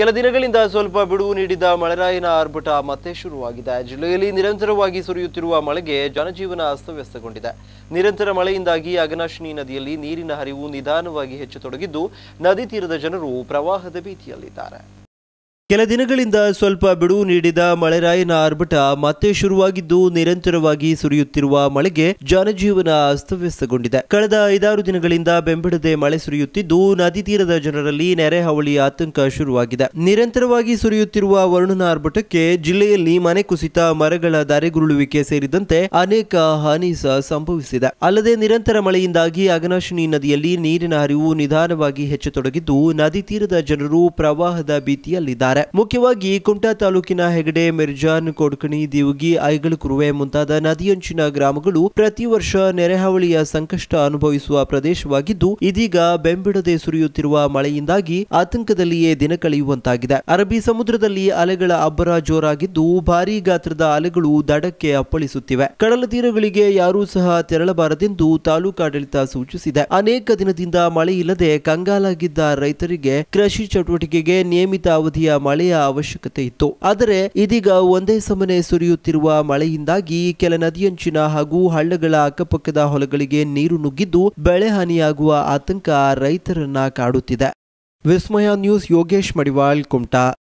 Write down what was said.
ಕೆಲ ದಿನಗಳಿಂದ ಸ್ವಲ್ಪ ಬಿಡುವು ನೀಡಿದ ಮಳೆರಾಯಿನ ಆರ್ಭಟ ಮತ್ತೆ ಶುರುವಾಗಿದೆ ಜಿಲ್ಲೆಯಲ್ಲಿ ನಿರಂತರವಾಗಿ ಸುರಿಯುತ್ತಿರುವ ಮಳೆಗೆ ಜನಜೀವನ ಅಸ್ತವ್ಯಸ್ತಗೊಂಡಿದೆ ನಿರಂತರ ಮಳೆಯಿಂದಾಗಿ ಅಗನಾಶಿನಿ ನದಿಯಲ್ಲಿ ನೀರಿನ ಹರಿವು ನಿಧಾನವಾಗಿ ಹೆಚ್ಚತೊಡಗಿದ್ದು ನದಿ ತೀರದ ಜನರು ಪ್ರವಾಹದ ಭೀತಿಯಲ್ಲಿದ್ದಾರೆ ಕೆಲ ದಿನಗಳಿಂದ ಸ್ವಲ್ಪ ಬಿಡುವು ನೀಡಿದ ಮಳೆರಾಯನ ಆರ್ಭಟ ಮತ್ತೆ ಶುರುವಾಗಿದ್ದು ನಿರಂತರವಾಗಿ ಸುರಿಯುತ್ತಿರುವ ಮಳೆಗೆ ಜನಜೀವನ ಅಸ್ತವ್ಯಸ್ತಗೊಂಡಿದೆ ಕಳೆದ ಐದಾರು ದಿನಗಳಿಂದ ಬೆಂಬಿಡದೆ ಮಳೆ ಸುರಿಯುತ್ತಿದ್ದು ನದಿ ತೀರದ ಜನರಲ್ಲಿ ನೆರೆ ಹಾವಳಿ ಆತಂಕ ಶುರುವಾಗಿದೆ ನಿರಂತರವಾಗಿ ಸುರಿಯುತ್ತಿರುವ ವರುಣನ ಆರ್ಭಟಕ್ಕೆ ಜಿಲ್ಲೆಯಲ್ಲಿ ಮನೆ ಕುಸಿತ ಮರಗಳ ದಾರೆಗುರುಳುವಿಕೆ ಸೇರಿದಂತೆ ಅನೇಕ ಹಾನಿ ಸಂಭವಿಸಿದೆ ಅಲ್ಲದೆ ನಿರಂತರ ಮಳೆಯಿಂದಾಗಿ ಅಗನಾಶಿನಿ ನದಿಯಲ್ಲಿ ನೀರಿನ ಹರಿವು ನಿಧಾನವಾಗಿ ಹೆಚ್ಚತೊಡಗಿದ್ದು ನದಿ ತೀರದ ಜನರು ಪ್ರವಾಹದ ಭೀತಿಯಲ್ಲಿದ್ದಾರೆ ಮುಖ್ಯವಾಗಿ ಕುಂಟಾ ತಾಲೂಕಿನ ಹೆಗಡೆ ಮಿರ್ಜಾನ್ ಕೊಡ್ಕಣಿ ದಿವಗಿ ಐಗಳ ಕುರುವೆ ಮುಂತಾದ ನದಿಯಂಚಿನ ಗ್ರಾಮಗಳು ಪ್ರತಿ ವರ್ಷ ನೆರೆಹಾವಳಿಯ ಸಂಕಷ್ಟ ಅನುಭವಿಸುವ ಪ್ರದೇಶವಾಗಿದ್ದು ಇದೀಗ ಬೆಂಬಿಡದೆ ಸುರಿಯುತ್ತಿರುವ ಮಳೆಯಿಂದಾಗಿ ಆತಂಕದಲ್ಲಿಯೇ ದಿನ ಕಳೆಯುವಂತಾಗಿದೆ ಅರಬ್ಬಿ ಸಮುದ್ರದಲ್ಲಿ ಅಲೆಗಳ ಅಬ್ಬರ ಜೋರಾಗಿದ್ದು ಭಾರೀ ಗಾತ್ರದ ಅಲೆಗಳು ದಡಕ್ಕೆ ಅಪ್ಪಳಿಸುತ್ತಿವೆ ಕಡಲ ತೀರಗಳಿಗೆ ಯಾರೂ ಸಹ ತೆರಳಬಾರದೆಂದು ತಾಲೂಕಾಡಳಿತ ಸೂಚಿಸಿದೆ ಅನೇಕ ದಿನದಿಂದ ಮಳೆಯಿಲ್ಲದೆ ಕಂಗಾಲಾಗಿದ್ದ ರೈತರಿಗೆ ಕೃಷಿ ಚಟುವಟಿಕೆಗೆ ನಿಯಮಿತ ಅವಧಿಯ ಮಳೆಯ ಅವಶ್ಯಕತೆ ಇತ್ತು ಆದರೆ ಇದೀಗ ಒಂದೇ ಸಮನೆ ಸುರಿಯುತ್ತಿರುವ ಮಳೆಯಿಂದಾಗಿ ಕೆಲ ನದಿಯಂಚಿನ ಹಾಗೂ ಹಳ್ಳಗಳ ಅಕ್ಕಪಕ್ಕದ ಹೊಲಗಳಿಗೆ ನೀರು ನುಗ್ಗಿದ್ದು ಬೆಳೆ ಹಾನಿಯಾಗುವ ಆತಂಕ ರೈತರನ್ನ ಕಾಡುತ್ತಿದೆ ವಿಸ್ಮಯ ನ್ಯೂಸ್ ಯೋಗೇಶ್ ಮಡಿವಾಳ್ ಕುಮಟಾ